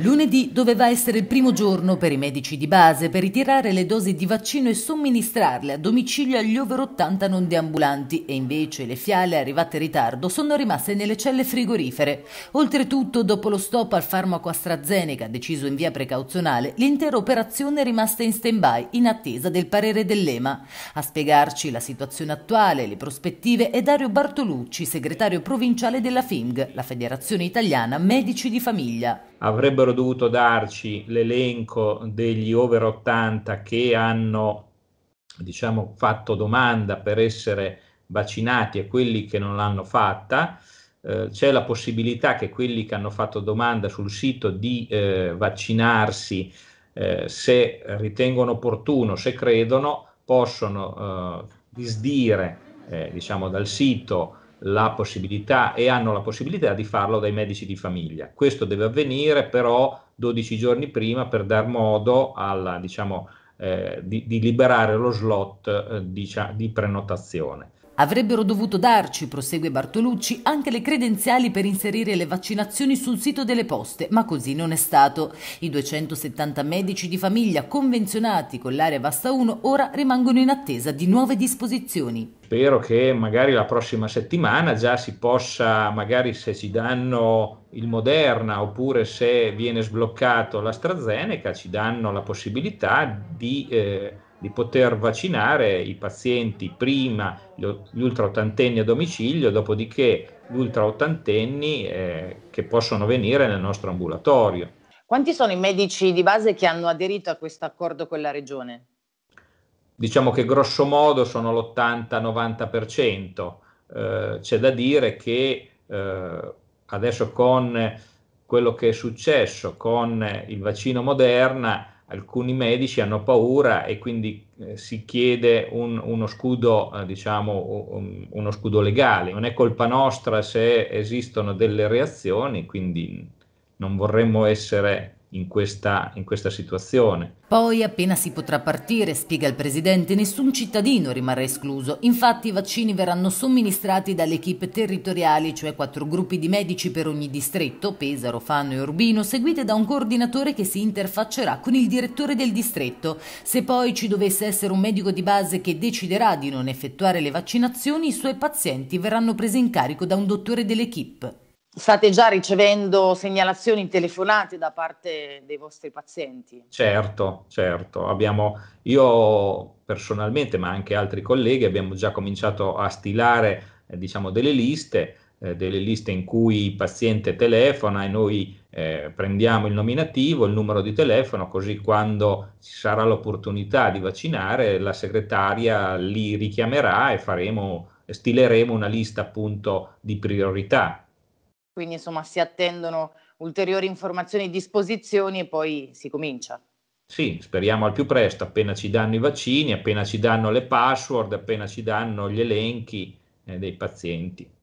Lunedì doveva essere il primo giorno per i medici di base per ritirare le dosi di vaccino e somministrarle a domicilio agli over 80 non deambulanti e invece le fiale arrivate in ritardo sono rimaste nelle celle frigorifere. Oltretutto, dopo lo stop al farmaco AstraZeneca deciso in via precauzionale, l'intera operazione è rimasta in stand-by in attesa del parere dell'EMA. A spiegarci la situazione attuale, e le prospettive è Dario Bartolucci, segretario provinciale della FIMG, la Federazione Italiana Medici di Famiglia avrebbero dovuto darci l'elenco degli over 80 che hanno diciamo, fatto domanda per essere vaccinati e quelli che non l'hanno fatta. Eh, c'è la possibilità che quelli che hanno fatto domanda sul sito di eh, vaccinarsi eh, se ritengono opportuno, se credono, possono eh, disdire eh, diciamo, dal sito la possibilità e hanno la possibilità di farlo dai medici di famiglia. Questo deve avvenire però 12 giorni prima per dar modo alla, diciamo, eh, di, di, liberare lo slot eh, di, di prenotazione. Avrebbero dovuto darci, prosegue Bartolucci, anche le credenziali per inserire le vaccinazioni sul sito delle poste, ma così non è stato. I 270 medici di famiglia convenzionati con l'area Vasta 1 ora rimangono in attesa di nuove disposizioni. Spero che magari la prossima settimana già si possa, magari se ci danno il Moderna oppure se viene sbloccato l'AstraZeneca, ci danno la possibilità di... Eh, di poter vaccinare i pazienti prima gli ultraottantenni a domicilio, dopodiché gli ultraottantenni eh, che possono venire nel nostro ambulatorio. Quanti sono i medici di base che hanno aderito a questo accordo con la regione? Diciamo che grosso modo sono l'80-90%. Eh, c'è da dire che eh, adesso con quello che è successo con il vaccino Moderna, alcuni medici hanno paura e quindi eh, si chiede un, uno, scudo, eh, diciamo, un, uno scudo legale. Non è colpa nostra se esistono delle reazioni, quindi non vorremmo essere in questa, in questa, situazione. Poi, appena si potrà partire, spiega il presidente, nessun cittadino rimarrà escluso. Infatti, i vaccini verranno somministrati dalle equip territoriali, cioè quattro gruppi di medici per ogni distretto, Pesaro, Fano e Urbino, seguite da un coordinatore che si interfaccerà con il direttore del distretto. Se poi ci dovesse essere un medico di base che deciderà di non effettuare le vaccinazioni, i suoi pazienti verranno presi in carico da un dottore dell'equipe. State già ricevendo segnalazioni telefonate da parte dei vostri pazienti? Certo, certo. Abbiamo, io personalmente, ma anche altri colleghi, abbiamo già cominciato a stilare eh, diciamo, delle liste, eh, delle liste in cui il paziente telefona e noi eh, prendiamo il nominativo, il numero di telefono, così quando ci sarà l'opportunità di vaccinare la segretaria li richiamerà e faremo, stileremo una lista appunto di priorità quindi insomma si attendono ulteriori informazioni e disposizioni e poi si comincia. Sì, speriamo al più presto, appena ci danno i vaccini, appena ci danno le password, appena ci danno gli elenchi eh, dei pazienti.